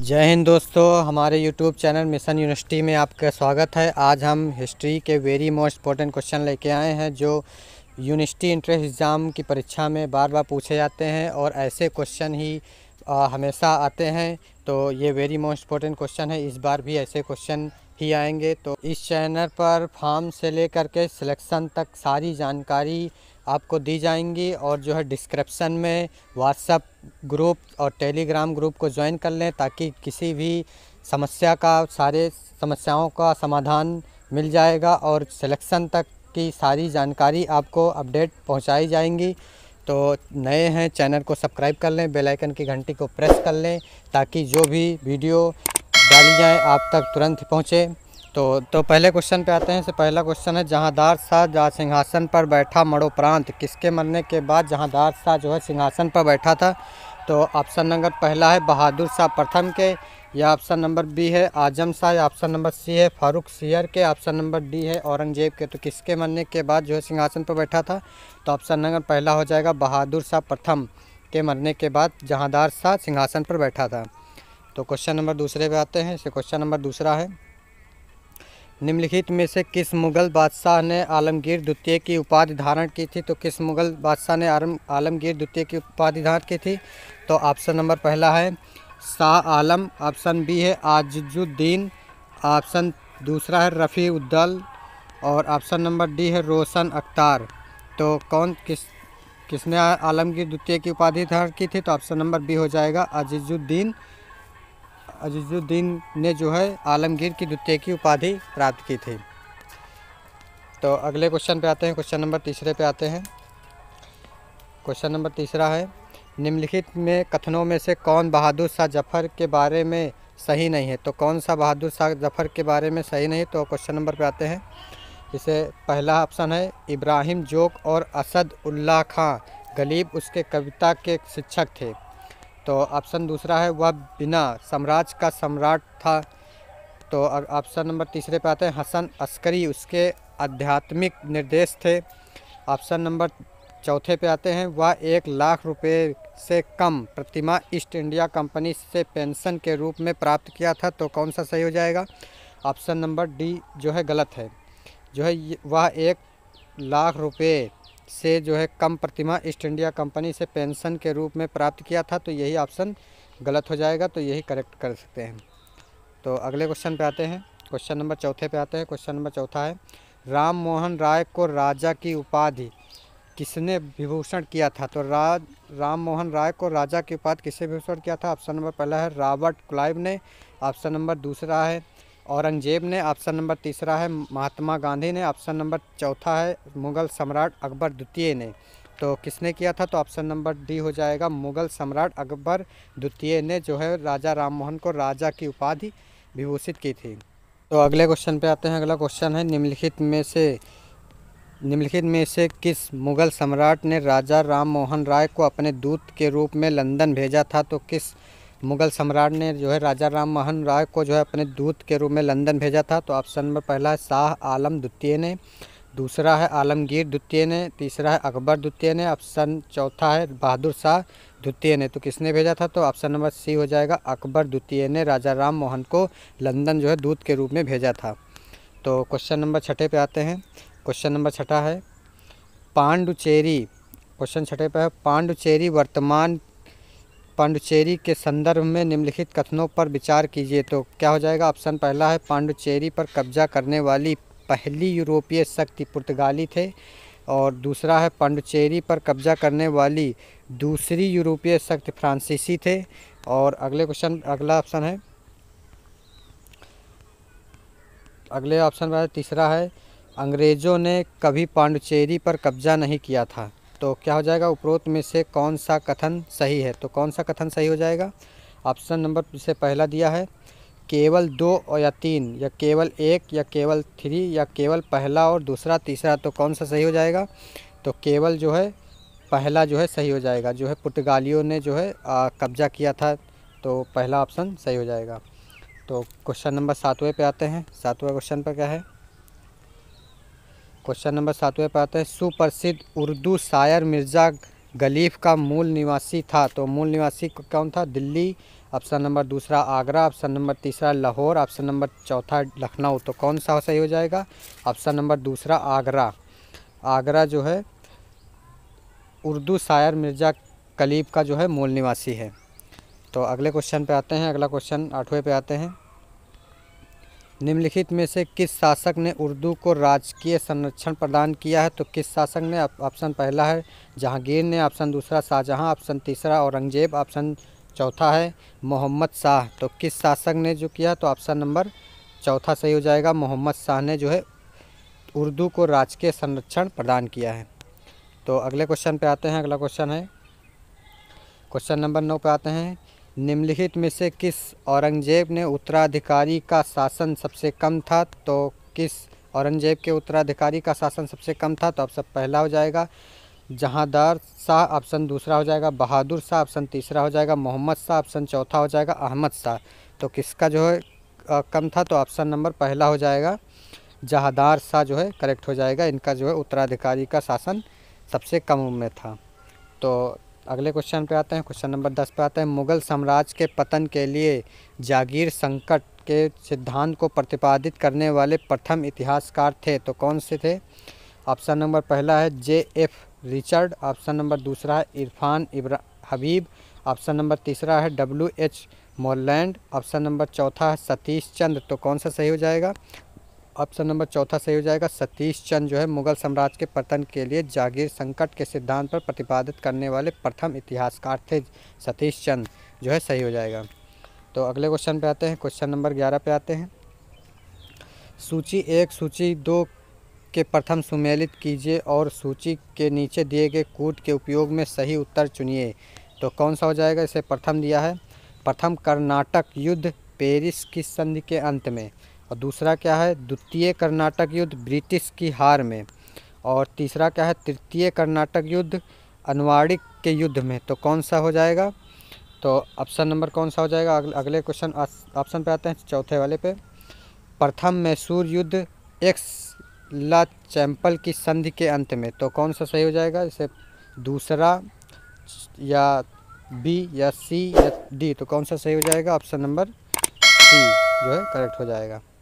जय हिंद दोस्तों हमारे यूट्यूब चैनल मिशन यूनिवर्सिटी में आपका स्वागत है आज हम हिस्ट्री के वेरी मोस्ट इंपॉर्टेंट क्वेश्चन लेके आए हैं जो यूनिवर्सिटी इंट्रेंस एग्ज़ाम की परीक्षा में बार बार पूछे जाते हैं और ऐसे क्वेश्चन ही आ, हमेशा आते हैं तो ये वेरी मोस्ट इंपॉर्टेंट क्वेश्चन है इस बार भी ऐसे क्वेश्चन ही आएंगे तो इस चैनल पर फॉर्म से लेकर के सिलेक्शन तक सारी जानकारी आपको दी जाएंगी और जो है डिस्क्रिप्शन में व्हाट्सएप ग्रुप और टेलीग्राम ग्रुप को ज्वाइन कर लें ताकि किसी भी समस्या का सारे समस्याओं का समाधान मिल जाएगा और सिलेक्शन तक की सारी जानकारी आपको अपडेट पहुंचाई जाएंगी तो नए हैं चैनल को सब्सक्राइब कर लें बेल आइकन की घंटी को प्रेस कर लें ताकि जो भी वीडियो डाली जाए आप तक तुरंत पहुँचे तो तो पहले क्वेश्चन पे आते हैं इससे पहला क्वेश्चन है जहाँदार शाह जहाँ सिंहासन पर बैठा मणोप्रांत किसके मरने के बाद जहाँदार शाह जो है सिंहासन पर बैठा था तो ऑप्शन नंबर पहला है बहादुर शाह प्रथम के या ऑप्शन नंबर बी है आजम शाह या ऑप्शन नंबर सी है फारूक सियर के ऑप्शन नंबर डी है औरंगजेब के तो किसके मरने के बाद जो है सिंहासन पर बैठा था तो ऑप्शन नंबर पहला हो जाएगा बहादुर शाह प्रथम के मरने के बाद जहाँदार शाह सिंहासन पर बैठा था तो क्वेश्चन नंबर दूसरे पे आते हैं इसे क्वेश्चन नंबर दूसरा है निम्नलिखित में से किस मुगल बादशाह ने आलमगीर द्वितीय की उपाधि धारण की थी तो किस मुगल बादशाह ने आलम आलमगीर द्वितीय की उपाधि धारण की थी तो ऑप्शन नंबर पहला है शाह आलम ऑप्शन बी है आजुद्दीन ऑप्शन दूसरा है रफ़ी उद्दल और ऑप्शन नंबर डी है रोशन अख्तार तो कौन किस किसने आलमगीर द्वितीय की उपाधि धारण की थी तो ऑप्शन नंबर बी हो जाएगा अजीजुद्दीन अजीज़ुद्दीन ने जो है आलमगीर की द्वितीय की उपाधि प्राप्त की थी तो अगले क्वेश्चन पे आते हैं क्वेश्चन नंबर तीसरे पे आते हैं क्वेश्चन नंबर तीसरा है निम्नलिखित में कथनों में से कौन बहादुर शाह जफर के बारे में सही नहीं है तो कौन सा बहादुर शाह जफर के बारे में सही नहीं तो क्वेश्चन नंबर पे आते हैं इसे पहला ऑप्शन है इब्राहिम जोक और असद उल्ला खां गलीब उसके कविता के शिक्षक थे तो ऑप्शन दूसरा है वह बिना साम्राज्य का सम्राट था तो ऑप्शन नंबर तीसरे पे आते हैं हसन अस्करी उसके आध्यात्मिक निर्देश थे ऑप्शन नंबर चौथे पे आते हैं वह एक लाख रुपए से कम प्रतिमा ईस्ट इंडिया कंपनी से पेंशन के रूप में प्राप्त किया था तो कौन सा सही हो जाएगा ऑप्शन नंबर डी जो है गलत है जो है वह एक लाख रुपए से जो है कम प्रतिमा ईस्ट इंडिया कंपनी से पेंशन के रूप में प्राप्त किया था तो यही ऑप्शन गलत हो जाएगा तो यही करेक्ट कर सकते हैं तो अगले क्वेश्चन पे आते हैं क्वेश्चन नंबर चौथे पे आते हैं क्वेश्चन नंबर चौथा है राम मोहन राय को राजा की उपाधि किसने विभूषण किया था तो राज राम मोहन राय को राजा की उपाधि किसने विभूषण किया था ऑप्शन नंबर पहला है रॉबर्ट क्लाइव ने ऑप्शन नंबर दूसरा है औरंगजेब ने ऑप्शन नंबर तीसरा है महात्मा गांधी ने ऑप्शन नंबर चौथा है मुग़ल सम्राट अकबर द्वितीय ने तो किसने किया था तो ऑप्शन नंबर डी हो जाएगा मुग़ल सम्राट अकबर द्वितीय ने जो है राजा राममोहन को राजा की उपाधि विभूषित की थी तो अगले क्वेश्चन पे आते हैं अगला क्वेश्चन है निम्नलिखित में से निम्नलिखित में से किस मुग़ल सम्राट ने राजा राम मोहन राय को अपने दूत के रूप में लंदन भेजा था तो किस मुगल सम्राट ने जो है राजा राम मोहन राय को जो है अपने दूत के रूप में लंदन भेजा था तो ऑप्शन नंबर पहला है शाह आलम द्वितीय ने दूसरा है आलमगीर द्वितीय ने तीसरा है अकबर द्वितीय ने ऑप्शन चौथा है बहादुर शाह द्वितीय ने तो किसने भेजा था तो ऑप्शन नंबर सी हो जाएगा अकबर द्वितीय ने राजा राम मोहन को लंदन जो है दूत के रूप में भेजा था तो क्वेश्चन नंबर छठे पे आते हैं क्वेश्चन नंबर छठा है पांडुचेरी क्वेश्चन छठे पे है पांडुचेरी वर्तमान पांडुचेरी के संदर्भ में निम्नलिखित कथनों पर विचार कीजिए तो क्या हो जाएगा ऑप्शन पहला है पांडुचेरी पर कब्जा करने वाली पहली यूरोपीय शक्ति पुर्तगाली थे और दूसरा है पांडुचेरी पर कब्जा करने वाली दूसरी यूरोपीय शक्ति फ्रांसीसी थे और अगले क्वेश्चन अगला ऑप्शन है अगले ऑप्शन में तीसरा है अंग्रेज़ों ने कभी पांडुचेरी पर कब्जा नहीं किया था तो क्या हो जाएगा उपरोक्त में से कौन सा कथन सही है तो कौन सा कथन सही हो जाएगा ऑप्शन नंबर से पहला दिया है केवल दो और या तीन या केवल एक या केवल थ्री या केवल पहला और दूसरा तीसरा तो कौन सा सही हो जाएगा तो केवल जो है पहला जो है सही हो जाएगा जो है पुर्तगालियों ने जो है कब्जा किया था तो पहला ऑप्शन सही हो जाएगा तो क्वेश्चन नंबर सातवें पे आते हैं सातवें क्वेश्चन पर क्या है क्वेश्चन नंबर सातवें पर आते हैं सुप्रसिद्ध उर्दू शायर मिर्ज़ा गलीफ का मूल निवासी था तो मूल निवासी कौन था दिल्ली ऑप्शन नंबर दूसरा आगरा ऑप्शन नंबर तीसरा लाहौर ऑप्शन नंबर चौथा लखनऊ तो कौन सा सही हो जाएगा ऑप्शन नंबर दूसरा आगरा आगरा जो है उर्दू शायर मिर्ज़ा कलीफ का जो है मूल निवासी है तो अगले क्वेश्चन पे आते हैं अगला क्वेश्चन आठवें पे आते हैं निम्नलिखित में से किस शासक ने उर्दू को राजकीय संरक्षण प्रदान किया है तो किस शासक ने ऑप्शन पहला है जहांगीर ने ऑप्शन दूसरा शाहजहां ऑप्शन तीसरा औरंगजेब ऑप्शन चौथा है मोहम्मद शाह तो किस शासक ने जो किया तो ऑप्शन नंबर चौथा सही हो जाएगा मोहम्मद शाह ने जो है उर्दू को राजकीय संरक्षण प्रदान किया है तो अगले क्वेश्चन पर आते हैं अगला क्वेश्चन है क्वेश्चन नंबर नौ पे आते हैं निम्नलिखित में से किस औरंगजेब ने उत्तराधिकारी का शासन सबसे कम था तो किस औरंगजेब के उत्तराधिकारी का शासन सबसे कम था तो ऑप्शन पहला हो जाएगा जहांदार शाह ऑप्शन दूसरा हो जाएगा बहादुर शाह ऑप्शन तीसरा हो जाएगा मोहम्मद शाह ऑप्शन चौथा हो जाएगा अहमद शाह तो किसका जो है कम था तो ऑप्शन नंबर पहला हो जाएगा जहादार शाह जो है करेक्ट हो जाएगा इनका जो है उत्तराधिकारी का शासन सबसे कम उम्र था तो अगले क्वेश्चन पे आते हैं क्वेश्चन नंबर दस पे आते हैं मुगल साम्राज्य के पतन के लिए जागीर संकट के सिद्धांत को प्रतिपादित करने वाले प्रथम इतिहासकार थे तो कौन से थे ऑप्शन नंबर पहला है J F Richard option number दूसरा है इरफान इब्रा हबीब ऑप्शन नंबर तीसरा है W H Moreland option number चौथा है सतीश चंद्र तो कौन सा सही हो जाएगा ऑप्शन नंबर चौथा सही हो जाएगा सतीश चंद जो है मुगल साम्राज्य के पतन के लिए जागीर संकट के सिद्धांत पर प्रतिपादित करने वाले प्रथम इतिहासकार थे सतीश चंद जो है सही हो जाएगा तो अगले क्वेश्चन पे आते हैं क्वेश्चन नंबर ग्यारह पे आते हैं सूची एक सूची दो के प्रथम सुमेलित कीजिए और सूची के नीचे दिए गए कूट के उपयोग में सही उत्तर चुनिए तो कौन सा हो जाएगा इसे प्रथम दिया है प्रथम कर्नाटक युद्ध पेरिस की संधि के अंत में और दूसरा क्या है द्वितीय कर्नाटक युद्ध ब्रिटिश की हार में और तीसरा क्या है तृतीय कर्नाटक युद्ध अनवाड़िक के युद्ध में तो कौन सा हो जाएगा तो ऑप्शन नंबर कौन सा हो जाएगा अगले, अगले क्वेश्चन ऑप्शन पे आते हैं चौथे वाले पे प्रथम मैसूर युद्ध एक्स ला चैम्पल की संधि के अंत में तो कौन सा सही हो जाएगा जैसे दूसरा या बी या सी या डी तो कौन सा सही हो जाएगा ऑप्शन नंबर सी जो है करेक्ट हो जाएगा